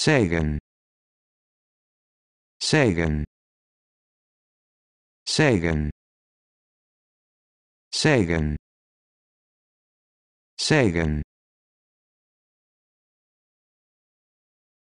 Sagan Sagan Sagan Sagan Sagan